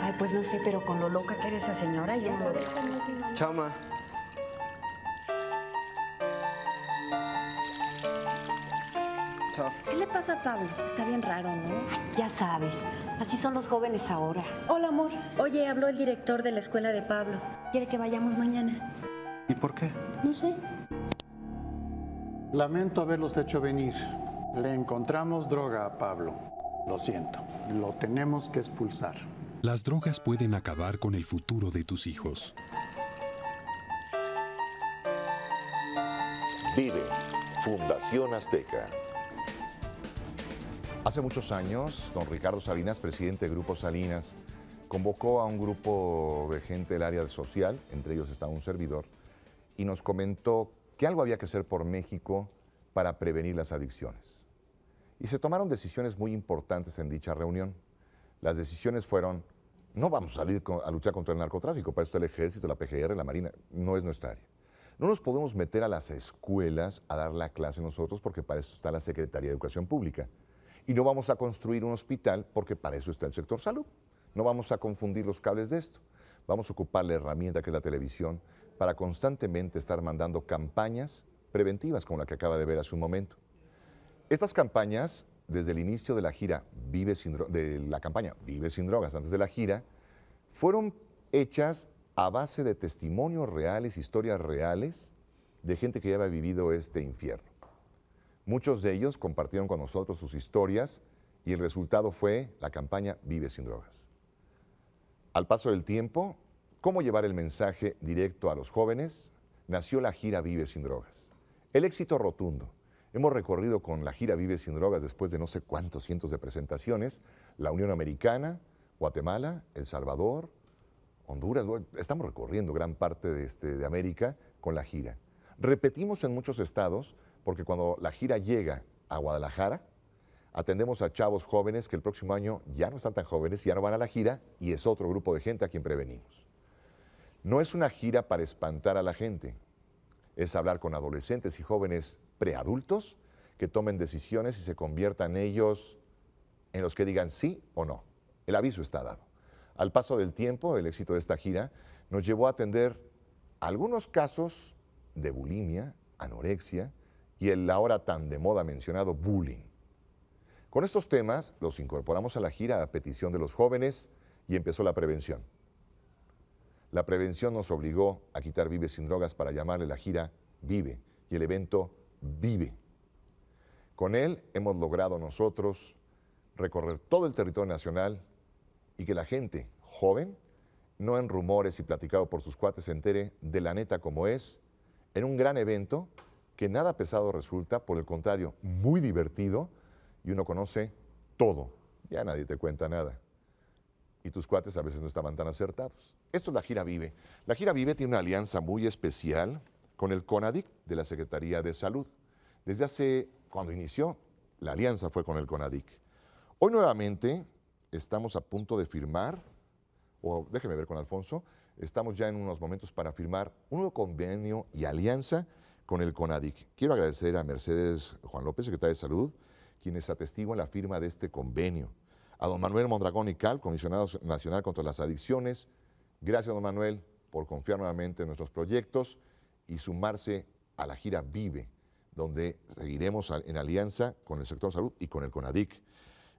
Ay, pues no sé, pero con lo loca que era esa señora, ya sabes ¿Qué le pasa a Pablo? Está bien raro, ¿no? ya sabes, así son los jóvenes ahora. Hola, amor. Oye, habló el director de la escuela de Pablo. Quiere que vayamos mañana. ¿Y por qué? No sé. Lamento haberlos hecho venir. Le encontramos droga a Pablo. Lo siento. Lo tenemos que expulsar. Las drogas pueden acabar con el futuro de tus hijos. Vive Fundación Azteca. Hace muchos años, don Ricardo Salinas, presidente de Grupo Salinas, convocó a un grupo de gente del área social, entre ellos estaba un servidor, y nos comentó que algo había que hacer por México para prevenir las adicciones. Y se tomaron decisiones muy importantes en dicha reunión las decisiones fueron, no vamos a salir a luchar contra el narcotráfico, para eso está el ejército, la PGR, la Marina, no es nuestra área. No nos podemos meter a las escuelas a dar la clase nosotros porque para eso está la Secretaría de Educación Pública. Y no vamos a construir un hospital porque para eso está el sector salud. No vamos a confundir los cables de esto. Vamos a ocupar la herramienta que es la televisión para constantemente estar mandando campañas preventivas como la que acaba de ver hace un momento. Estas campañas desde el inicio de la gira Vive sin de la campaña Vive sin drogas, antes de la gira, fueron hechas a base de testimonios reales, historias reales de gente que ya había vivido este infierno. Muchos de ellos compartieron con nosotros sus historias y el resultado fue la campaña Vive sin drogas. Al paso del tiempo, cómo llevar el mensaje directo a los jóvenes, nació la gira Vive sin drogas. El éxito rotundo, Hemos recorrido con la gira Vive sin drogas después de no sé cuántos cientos de presentaciones, la Unión Americana, Guatemala, El Salvador, Honduras, estamos recorriendo gran parte de, este, de América con la gira. Repetimos en muchos estados, porque cuando la gira llega a Guadalajara, atendemos a chavos jóvenes que el próximo año ya no están tan jóvenes, ya no van a la gira y es otro grupo de gente a quien prevenimos. No es una gira para espantar a la gente, es hablar con adolescentes y jóvenes preadultos que tomen decisiones y se conviertan ellos en los que digan sí o no. El aviso está dado. Al paso del tiempo, el éxito de esta gira nos llevó a atender algunos casos de bulimia, anorexia y el ahora tan de moda mencionado bullying. Con estos temas los incorporamos a la gira a petición de los jóvenes y empezó la prevención. La prevención nos obligó a quitar Vive sin drogas para llamarle la gira Vive y el evento Vive. Con él hemos logrado nosotros recorrer todo el territorio nacional y que la gente joven, no en rumores y platicado por sus cuates, se entere de la neta como es, en un gran evento que nada pesado resulta, por el contrario, muy divertido y uno conoce todo. Ya nadie te cuenta nada y tus cuates a veces no estaban tan acertados. Esto es la gira Vive. La gira Vive tiene una alianza muy especial con el CONADIC de la Secretaría de Salud. Desde hace, cuando inició, la alianza fue con el CONADIC. Hoy nuevamente estamos a punto de firmar, o déjeme ver con Alfonso, estamos ya en unos momentos para firmar un nuevo convenio y alianza con el CONADIC. Quiero agradecer a Mercedes Juan López, secretaria de Salud, quienes atestiguan la firma de este convenio a don Manuel Mondragón y Cal, comisionado nacional contra las adicciones. Gracias, don Manuel, por confiar nuevamente en nuestros proyectos y sumarse a la gira Vive, donde seguiremos en alianza con el sector salud y con el CONADIC.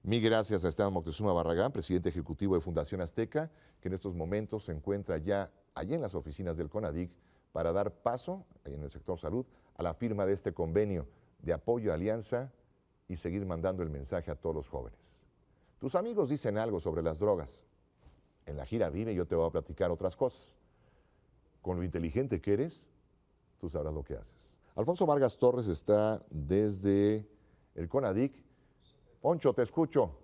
Mi gracias a Esteban Moctezuma Barragán, presidente ejecutivo de Fundación Azteca, que en estos momentos se encuentra ya allí en las oficinas del CONADIC para dar paso en el sector salud a la firma de este convenio de apoyo a alianza y seguir mandando el mensaje a todos los jóvenes. Tus amigos dicen algo sobre las drogas. En la gira Vive yo te voy a platicar otras cosas. Con lo inteligente que eres, tú sabrás lo que haces. Alfonso Vargas Torres está desde el CONADIC. Poncho, te escucho.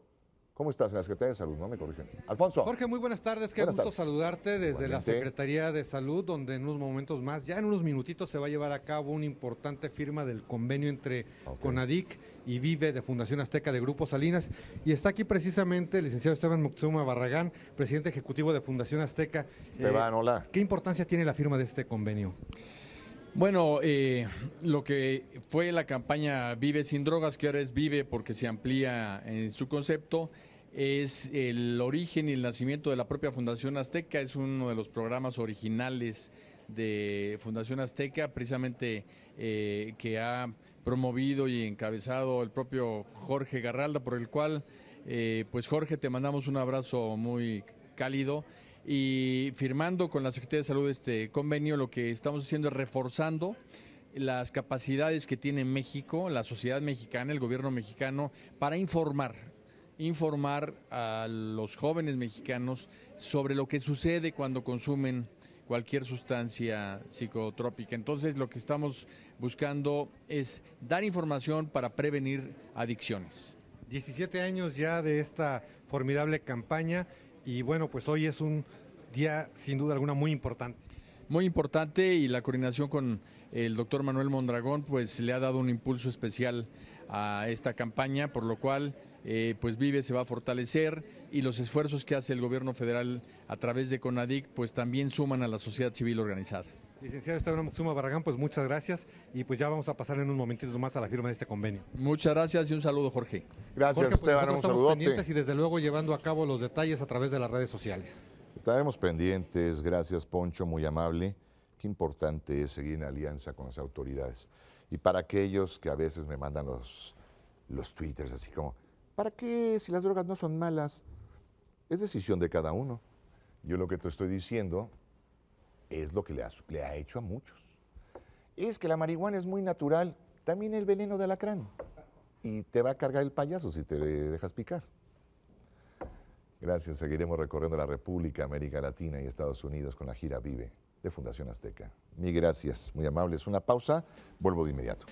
¿Cómo estás? En la Secretaría de Salud, no me corrigen. Alfonso. Jorge, muy buenas tardes. Qué gusto saludarte desde la Secretaría de Salud, donde en unos momentos más, ya en unos minutitos, se va a llevar a cabo una importante firma del convenio entre CONADIC y Vive de Fundación Azteca de Grupo Salinas. Y está aquí precisamente el licenciado Esteban Moctezuma Barragán, presidente ejecutivo de Fundación Azteca. Esteban, eh, hola. ¿Qué importancia tiene la firma de este convenio? Bueno, eh, lo que fue la campaña Vive sin drogas, que ahora es Vive porque se amplía en su concepto, es el origen y el nacimiento de la propia Fundación Azteca, es uno de los programas originales de Fundación Azteca, precisamente eh, que ha promovido y encabezado el propio Jorge Garralda, por el cual, eh, pues Jorge, te mandamos un abrazo muy cálido y firmando con la Secretaría de Salud este convenio, lo que estamos haciendo es reforzando las capacidades que tiene México, la sociedad mexicana, el gobierno mexicano, para informar, informar a los jóvenes mexicanos sobre lo que sucede cuando consumen cualquier sustancia psicotrópica. Entonces lo que estamos buscando es dar información para prevenir adicciones. 17 años ya de esta formidable campaña y bueno, pues hoy es un día sin duda alguna muy importante. Muy importante y la coordinación con el doctor Manuel Mondragón pues le ha dado un impulso especial a esta campaña, por lo cual eh, pues Vive se va a fortalecer y los esfuerzos que hace el gobierno federal a través de CONADIC pues también suman a la sociedad civil organizada. Licenciado Esteban Matsuma Barragán, pues muchas gracias y pues ya vamos a pasar en un momentito más a la firma de este convenio. Muchas gracias y un saludo, Jorge. Gracias, Jorge, pues estamos pendientes y desde luego llevando a cabo los detalles a través de las redes sociales. Estaremos pendientes, gracias Poncho, muy amable. Qué importante es seguir en alianza con las autoridades. Y para aquellos que a veces me mandan los, los twitters así como, ¿para qué si las drogas no son malas? Es decisión de cada uno. Yo lo que te estoy diciendo es lo que le ha, hecho a muchos. Es que la marihuana es muy natural, también el veneno de alacrán. Y te va a cargar el payaso si te dejas picar. Gracias, seguiremos recorriendo la República, América Latina y Estados Unidos con la gira Vive de Fundación Azteca. Mi gracias, muy amables. Una pausa, vuelvo de inmediato.